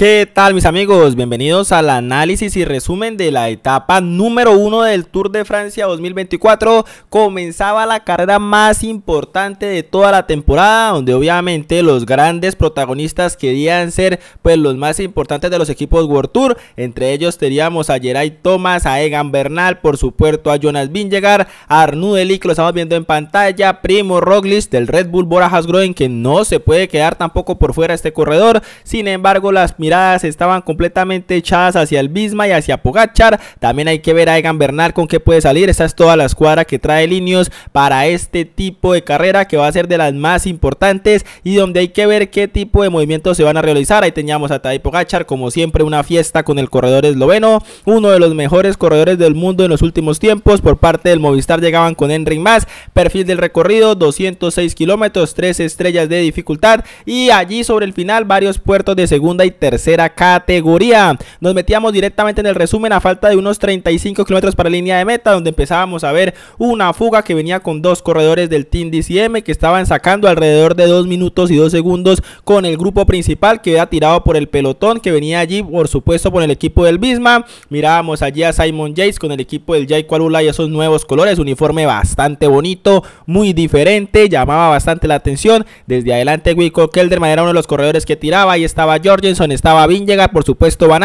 ¿Qué tal mis amigos? Bienvenidos al análisis y resumen de la etapa número uno del Tour de Francia 2024. Comenzaba la carrera más importante de toda la temporada, donde obviamente los grandes protagonistas querían ser pues los más importantes de los equipos World Tour. Entre ellos teníamos a Geray Thomas, a Egan Bernal, por supuesto a Jonas Vingegaard, a Arnoud Delic, lo estamos viendo en pantalla, Primo Roglic del Red Bull Bora Groen, que no se puede quedar tampoco por fuera este corredor. Sin embargo, las estaban completamente echadas hacia el Bisma y hacia Pogachar. También hay que ver a Egan Bernal con qué puede salir. Esa es toda la escuadra que trae Linios para este tipo de carrera que va a ser de las más importantes y donde hay que ver qué tipo de movimientos se van a realizar. Ahí teníamos a Tadej Pogachar, como siempre, una fiesta con el corredor esloveno, uno de los mejores corredores del mundo en los últimos tiempos. Por parte del Movistar llegaban con Henry Más, perfil del recorrido 206 kilómetros, 3 estrellas de dificultad y allí sobre el final varios puertos de segunda y tercera tercera categoría. Nos metíamos directamente en el resumen a falta de unos 35 kilómetros para la línea de meta, donde empezábamos a ver una fuga que venía con dos corredores del Team DCM que estaban sacando alrededor de 2 minutos y 2 segundos con el grupo principal que había tirado por el pelotón que venía allí, por supuesto, por el equipo del Bisma. Mirábamos allí a Simon Yates con el equipo del Jay Kualula y esos nuevos colores, uniforme bastante bonito, muy diferente, llamaba bastante la atención. Desde adelante, Wico Kelderman era uno de los corredores que tiraba, y estaba Jorgensen, estaba Babín llega, por supuesto Van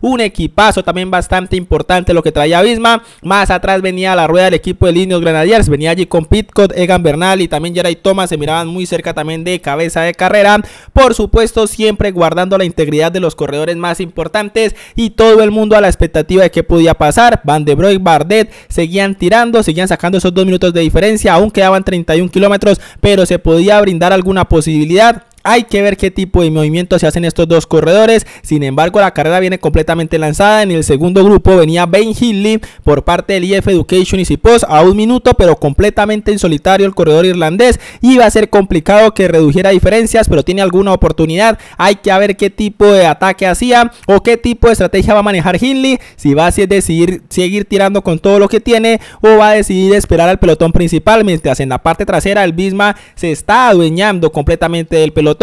un equipazo también bastante importante lo que traía Visma, más atrás venía la rueda del equipo de Linios Grenadiers, venía allí con Pitcott, Egan Bernal y también y Thomas, se miraban muy cerca también de cabeza de carrera, por supuesto siempre guardando la integridad de los corredores más importantes y todo el mundo a la expectativa de qué podía pasar, Van de Broek, Bardet seguían tirando, seguían sacando esos dos minutos de diferencia, aún quedaban 31 kilómetros, pero se podía brindar alguna posibilidad, hay que ver qué tipo de movimiento se hacen estos dos corredores. Sin embargo, la carrera viene completamente lanzada. En el segundo grupo venía Ben Hindley por parte del IF e Education y Cipos a un minuto, pero completamente en solitario el corredor irlandés. Iba a ser complicado que redujera diferencias, pero tiene alguna oportunidad. Hay que ver qué tipo de ataque hacía o qué tipo de estrategia va a manejar Hindley. Si va a decidir seguir tirando con todo lo que tiene o va a decidir esperar al pelotón principal, mientras en la parte trasera el Bisma se está adueñando completamente del pelotón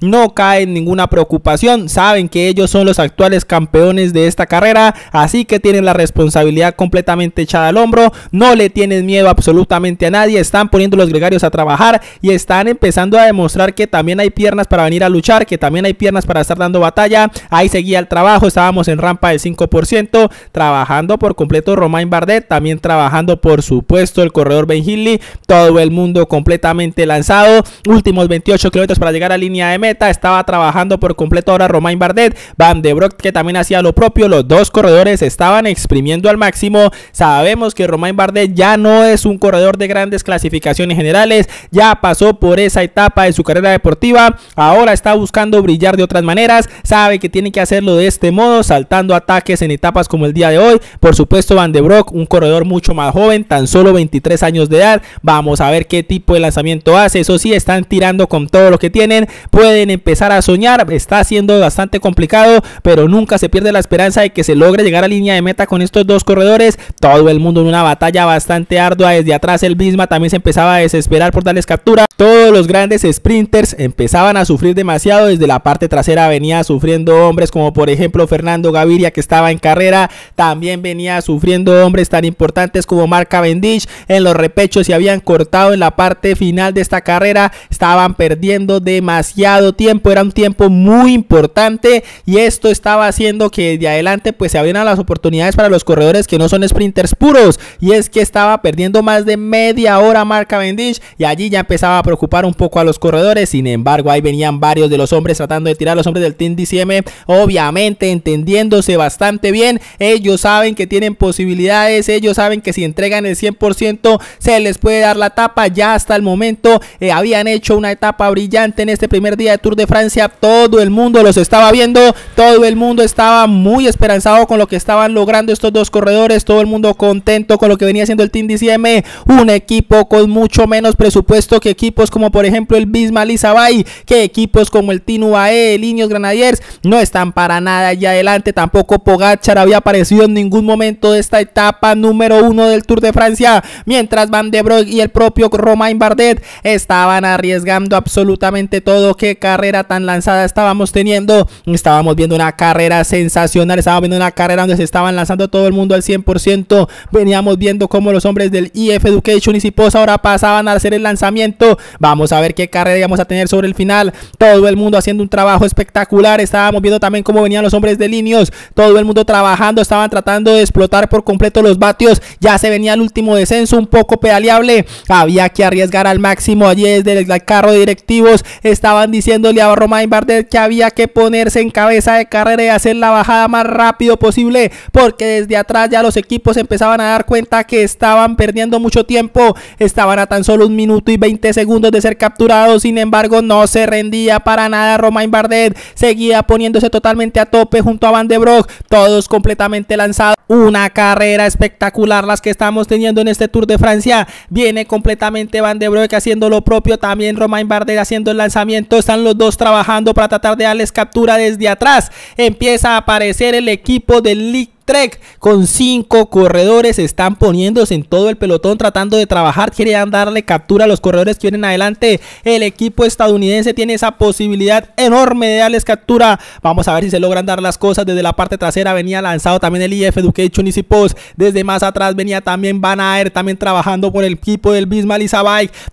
no cae ninguna preocupación, saben que ellos son los actuales campeones de esta carrera, así que tienen la responsabilidad completamente echada al hombro, no le tienen miedo absolutamente a nadie, están poniendo los gregarios a trabajar y están empezando a demostrar que también hay piernas para venir a luchar, que también hay piernas para estar dando batalla, ahí seguía el trabajo, estábamos en rampa del 5%, trabajando por completo Romain Bardet, también trabajando por supuesto el corredor Ben Hilly, todo el mundo completamente lanzado, últimos 28 kilómetros para llegar al línea de meta. Estaba trabajando por completo ahora Romain Bardet. Van de Broek que también hacía lo propio. Los dos corredores estaban exprimiendo al máximo. Sabemos que Romain Bardet ya no es un corredor de grandes clasificaciones generales. Ya pasó por esa etapa de su carrera deportiva. Ahora está buscando brillar de otras maneras. Sabe que tiene que hacerlo de este modo, saltando ataques en etapas como el día de hoy. Por supuesto, Van de Broek, un corredor mucho más joven, tan solo 23 años de edad. Vamos a ver qué tipo de lanzamiento hace. Eso sí, están tirando con todo lo que tienen pueden empezar a soñar. Está siendo bastante complicado, pero nunca se pierde la esperanza de que se logre llegar a línea de meta con estos dos corredores. Todo el mundo en una batalla bastante ardua desde atrás. El Bisma también se empezaba a desesperar por darles captura. Todos los grandes sprinters empezaban a sufrir demasiado. Desde la parte trasera venía sufriendo hombres como por ejemplo Fernando Gaviria que estaba en carrera. También venía sufriendo hombres tan importantes como Mark Cavendish. En los repechos se habían cortado en la parte final de esta carrera. Estaban perdiendo demasiado demasiado tiempo, era un tiempo muy importante y esto estaba haciendo que de adelante pues se abrieran las oportunidades para los corredores que no son sprinters puros y es que estaba perdiendo más de media hora marca Cavendish y allí ya empezaba a preocupar un poco a los corredores, sin embargo ahí venían varios de los hombres tratando de tirar a los hombres del Team DCM, obviamente entendiéndose bastante bien, ellos saben que tienen posibilidades, ellos saben que si entregan el 100% se les puede dar la tapa, ya hasta el momento eh, habían hecho una etapa brillante en este primer día de Tour de Francia, todo el mundo los estaba viendo, todo el mundo estaba muy esperanzado con lo que estaban logrando estos dos corredores, todo el mundo contento con lo que venía haciendo el Team DCM, un equipo con mucho menos presupuesto que equipos como por ejemplo el Bisma Lizabay, que equipos como el Team UAE, Linios Granadiers, no están para nada allá adelante, tampoco Pogachar había aparecido en ningún momento de esta etapa número uno del Tour de Francia, mientras Van de Broek y el propio Romain Bardet estaban arriesgando absolutamente todo, qué carrera tan lanzada estábamos teniendo. Estábamos viendo una carrera sensacional, estábamos viendo una carrera donde se estaban lanzando todo el mundo al 100%. Veníamos viendo cómo los hombres del IF e Education y Cipos ahora pasaban a hacer el lanzamiento. Vamos a ver qué carrera íbamos a tener sobre el final. Todo el mundo haciendo un trabajo espectacular. Estábamos viendo también cómo venían los hombres de Linios. Todo el mundo trabajando, estaban tratando de explotar por completo los vatios. Ya se venía el último descenso, un poco pedaleable. Había que arriesgar al máximo allí desde el carro directivos estaban diciéndole a Romain Bardet que había que ponerse en cabeza de carrera y hacer la bajada más rápido posible, porque desde atrás ya los equipos empezaban a dar cuenta que estaban perdiendo mucho tiempo, estaban a tan solo un minuto y 20 segundos de ser capturados, sin embargo no se rendía para nada Romain Bardet, seguía poniéndose totalmente a tope junto a Van de Broek, todos completamente lanzados. Una carrera espectacular las que estamos teniendo en este Tour de Francia. Viene completamente Van de Broek haciendo lo propio, también Romain Bardet haciendo el lanzamiento están los dos trabajando para tratar de darles captura desde atrás. Empieza a aparecer el equipo del League Trek con cinco corredores están poniéndose en todo el pelotón tratando de trabajar, quieren darle captura a los corredores que vienen adelante. El equipo estadounidense tiene esa posibilidad enorme de darles captura. Vamos a ver si se logran dar las cosas desde la parte trasera. Venía lanzado también el IF Education Easy Post. Desde más atrás venía también Van Aer, también trabajando por el equipo del Bismarck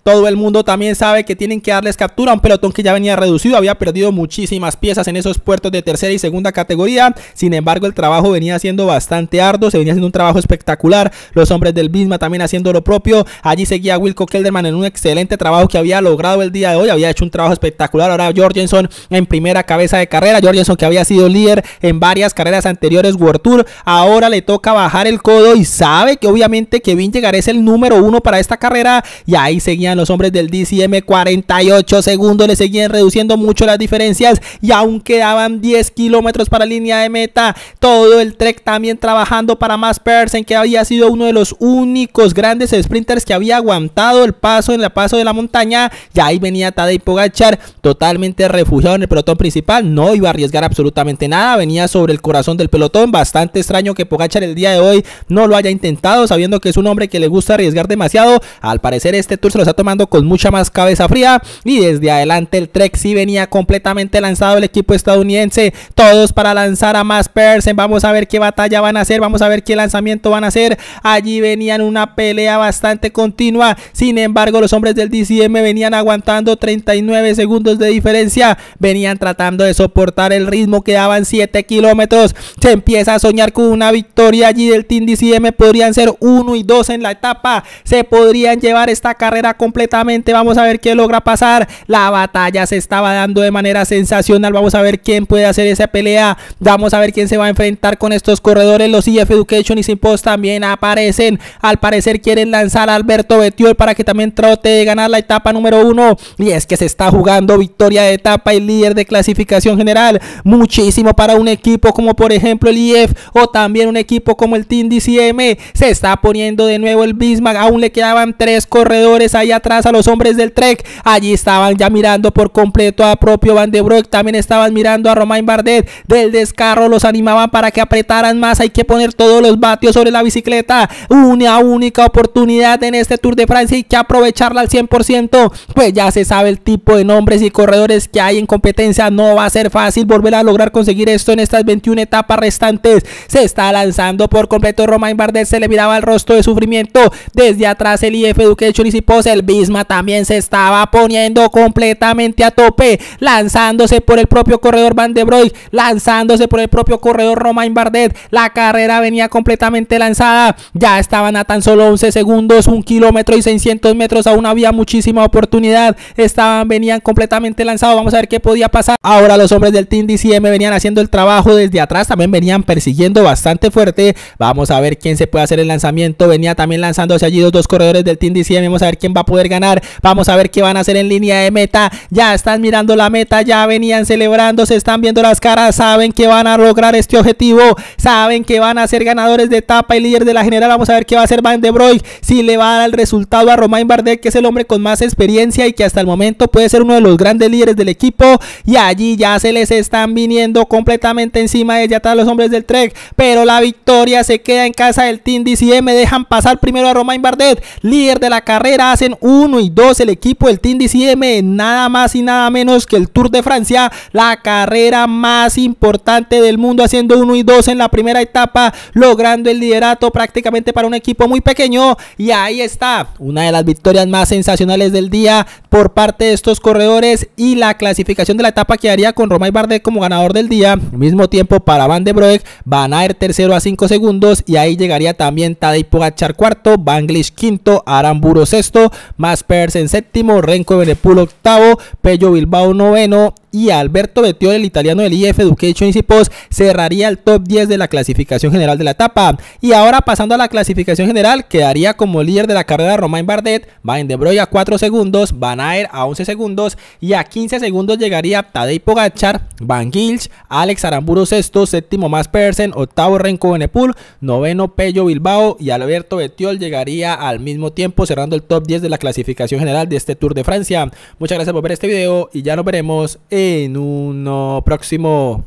Todo el mundo también sabe que tienen que darles captura a un pelotón que ya venía reducido, había perdido muchísimas piezas en esos puertos de tercera y segunda categoría. Sin embargo, el trabajo venía siendo bastante arduo, se venía haciendo un trabajo espectacular, los hombres del Bisma también haciendo lo propio, allí seguía Wilco Kelderman en un excelente trabajo que había logrado el día de hoy, había hecho un trabajo espectacular, ahora Jorgensen en primera cabeza de carrera, Jorgensen que había sido líder en varias carreras anteriores World Tour, ahora le toca bajar el codo y sabe que obviamente Kevin llegar es el número uno para esta carrera y ahí seguían los hombres del DCM 48 segundos, le seguían reduciendo mucho las diferencias y aún quedaban 10 kilómetros para línea de meta, todo el trek también trabajando para Max Persen, que había sido uno de los únicos grandes sprinters que había aguantado el paso en la paso de la montaña. Y ahí venía Tadej Pogachar, totalmente refugiado en el pelotón principal. No iba a arriesgar absolutamente nada, venía sobre el corazón del pelotón. Bastante extraño que Pogachar el día de hoy no lo haya intentado, sabiendo que es un hombre que le gusta arriesgar demasiado. Al parecer, este tour se lo está tomando con mucha más cabeza fría. Y desde adelante, el Trek sí venía completamente lanzado el equipo estadounidense. Todos para lanzar a más Persen. Vamos a ver qué va batalla ya van a hacer, vamos a ver qué lanzamiento van a hacer. Allí venían una pelea bastante continua, sin embargo los hombres del DCM venían aguantando 39 segundos de diferencia, venían tratando de soportar el ritmo, quedaban 7 kilómetros. Se empieza a soñar con una victoria allí del Team DCM, podrían ser 1 y 2 en la etapa, se podrían llevar esta carrera completamente, vamos a ver qué logra pasar. La batalla se estaba dando de manera sensacional, vamos a ver quién puede hacer esa pelea, vamos a ver quién se va a enfrentar con estos corredores corredores los IF e Education y Simpos también aparecen. Al parecer quieren lanzar a Alberto Betiol para que también trote de ganar la etapa número uno. Y es que se está jugando victoria de etapa y líder de clasificación general. Muchísimo para un equipo como por ejemplo el IF e o también un equipo como el Team DCM. Se está poniendo de nuevo el Bismarck. Aún le quedaban tres corredores ahí atrás a los hombres del Trek. Allí estaban ya mirando por completo a propio Van de Broek. También estaban mirando a Romain Bardet. Del descarro los animaban para que apretaran más, hay que poner todos los vatios sobre la bicicleta. Una única oportunidad en este Tour de Francia, y que aprovecharla al 100%. Pues ya se sabe el tipo de nombres y corredores que hay en competencia, no va a ser fácil volver a lograr conseguir esto en estas 21 etapas restantes. Se está lanzando por completo Romain Bardet, se le miraba el rostro de sufrimiento. Desde atrás el IF Duque de Churisipos, el Bisma también se estaba poniendo completamente a tope, lanzándose por el propio corredor Van de Broek, lanzándose por el propio corredor Romain Bardet, la carrera venía completamente lanzada. Ya estaban a tan solo 11 segundos, un kilómetro y 600 metros. Aún había muchísima oportunidad. Estaban, venían completamente lanzados. Vamos a ver qué podía pasar. Ahora los hombres del Team DCM venían haciendo el trabajo desde atrás. También venían persiguiendo bastante fuerte. Vamos a ver quién se puede hacer el lanzamiento. Venía también lanzando hacia allí los dos corredores del Team DCM. Vamos a ver quién va a poder ganar. Vamos a ver qué van a hacer en línea de meta. Ya están mirando la meta. Ya venían celebrando. Se están viendo las caras. Saben que van a lograr este objetivo. Saben saben que van a ser ganadores de etapa y líder de la general. Vamos a ver qué va a hacer Van de Broek, si le va a dar el resultado a Romain Bardet, que es el hombre con más experiencia y que hasta el momento puede ser uno de los grandes líderes del equipo. Y allí ya se les están viniendo completamente encima de ya todos los hombres del Trek. Pero la victoria se queda en casa del Team DCM. Dejan pasar primero a Romain Bardet, líder de la carrera. Hacen uno y dos el equipo del Team DCM. Nada más y nada menos que el Tour de Francia, la carrera más importante del mundo, haciendo uno y dos en la primera primera etapa, logrando el liderato prácticamente para un equipo muy pequeño. Y ahí está, una de las victorias más sensacionales del día por parte de estos corredores y la clasificación de la etapa quedaría con Romay Bardet como ganador del día. mismo tiempo para Van de Broek, Van Aert tercero a cinco segundos y ahí llegaría también Tadej Pogacar cuarto, Banglish quinto, Aramburo sexto, Maspers en séptimo, Renko Benepul octavo, Pello Bilbao noveno y Alberto Betiol, el italiano del IF Education y Post, cerraría el top 10 de la clasificación general de la etapa. Y ahora pasando a la clasificación general, quedaría como líder de la carrera Romain Bardet, Van de Broglie a 4 segundos, Van Aert a 11 segundos y a 15 segundos llegaría Tadej Pogachar, Van Gilch, Alex Aramburo sexto, séptimo más Persen, octavo Renko Benepul, noveno Pello Bilbao y Alberto Betiol llegaría al mismo tiempo cerrando el top 10 de la clasificación general de este Tour de Francia. Muchas gracias por ver este video y ya nos veremos en en un próximo